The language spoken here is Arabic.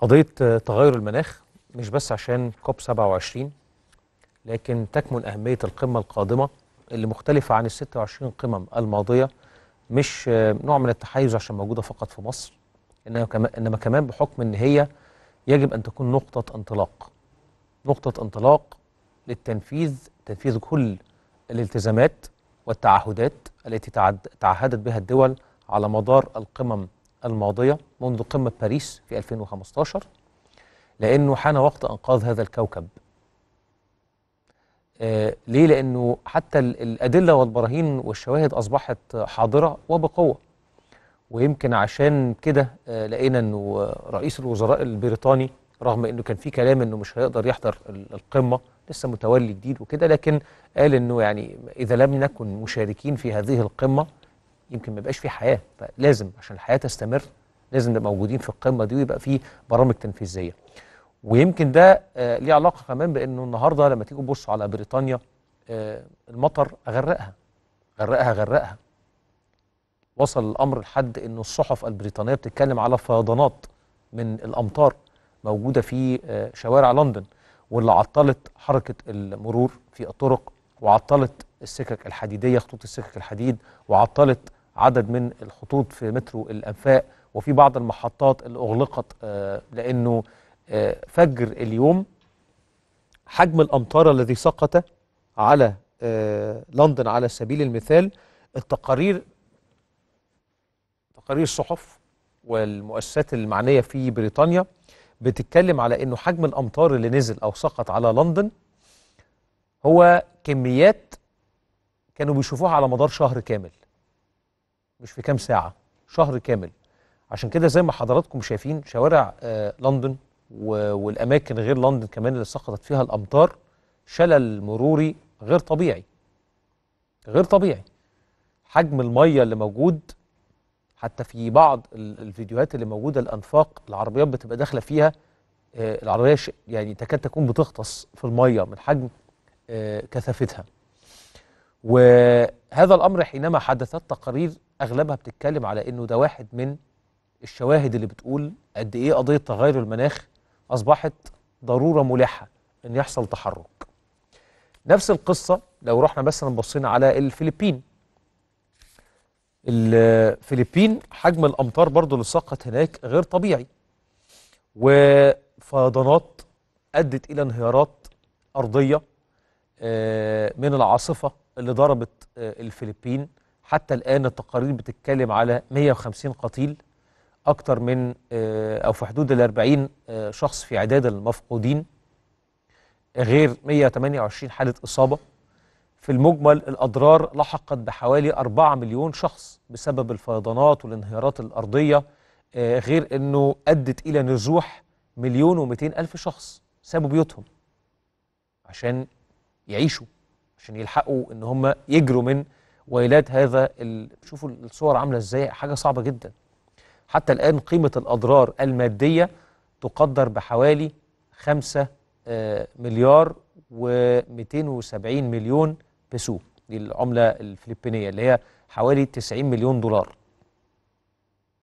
قضية تغير المناخ مش بس عشان كوب 27 لكن تكمن أهمية القمة القادمة اللي مختلفة عن ال 26 قمم الماضية مش نوع من التحيز عشان موجودة فقط في مصر إنما كمان بحكم إن هي يجب أن تكون نقطة انطلاق نقطة انطلاق للتنفيذ تنفيذ كل الالتزامات والتعهدات التي تعهدت بها الدول على مدار القمم الماضية منذ قمة باريس في 2015 لأنه حان وقت أنقاذ هذا الكوكب آه ليه؟ لأنه حتى الأدلة والبراهين والشواهد أصبحت حاضرة وبقوة ويمكن عشان كده آه لقينا أنه رئيس الوزراء البريطاني رغم أنه كان في كلام أنه مش هيقدر يحضر القمة لسه متولي جديد وكده لكن قال أنه يعني إذا لم نكن مشاركين في هذه القمة يمكن ما يبقاش في حياه فلازم عشان الحياه تستمر لازم نبقى موجودين في القمه دي ويبقى في برامج تنفيذيه ويمكن ده آه ليه علاقه كمان بانه النهارده لما تيجوا تبصوا على بريطانيا آه المطر غرقها غرقها غرقها وصل الامر لحد انه الصحف البريطانيه بتتكلم على فيضانات من الامطار موجوده في آه شوارع لندن واللي عطلت حركه المرور في الطرق وعطلت السكك الحديديه خطوط السكك الحديد وعطلت عدد من الخطوط في مترو الأنفاق وفي بعض المحطات اللي أغلقت آه، لأنه آه، فجر اليوم حجم الأمطار الذي سقط على آه، لندن على سبيل المثال التقارير تقارير الصحف والمؤسسات المعنية في بريطانيا بتتكلم على أنه حجم الأمطار اللي نزل أو سقط على لندن هو كميات كانوا بيشوفوها على مدار شهر كامل مش في كام ساعه شهر كامل عشان كده زي ما حضراتكم شايفين شوارع آه لندن والاماكن غير لندن كمان اللي سقطت فيها الامطار شلل مروري غير طبيعي غير طبيعي حجم الميه اللي موجود حتى في بعض الفيديوهات اللي موجوده الانفاق العربيات بتبقى داخله فيها آه العربيه يعني تكاد تكون بتغطس في الميه من حجم آه كثافتها وهذا الامر حينما حدثت تقارير اغلبها بتتكلم على انه ده واحد من الشواهد اللي بتقول قد ايه قضيه تغير المناخ اصبحت ضروره ملحه ان يحصل تحرك. نفس القصه لو رحنا مثلا بصينا على الفلبين. الفلبين حجم الامطار برضه اللي سقط هناك غير طبيعي. وفيضانات ادت الى انهيارات ارضيه آه، من العاصفه اللي ضربت آه، الفلبين حتى الآن التقارير بتتكلم على 150 قتيل أكتر من آه، أو في حدود ال 40 آه، شخص في عداد المفقودين غير 128 حالة إصابة في المجمل الأضرار لحقت بحوالي 4 مليون شخص بسبب الفيضانات والانهيارات الأرضية آه، غير أنه أدت إلى نزوح مليون و ألف شخص سابوا بيوتهم عشان يعيشوا عشان يلحقوا أن هم يجروا من ويلات هذا ال... شوفوا الصور عاملة ازاي حاجة صعبة جدا حتى الآن قيمة الأضرار المادية تقدر بحوالي 5 آه، مليار و270 مليون بيسو دي العملة الفلبينية اللي هي حوالي 90 مليون دولار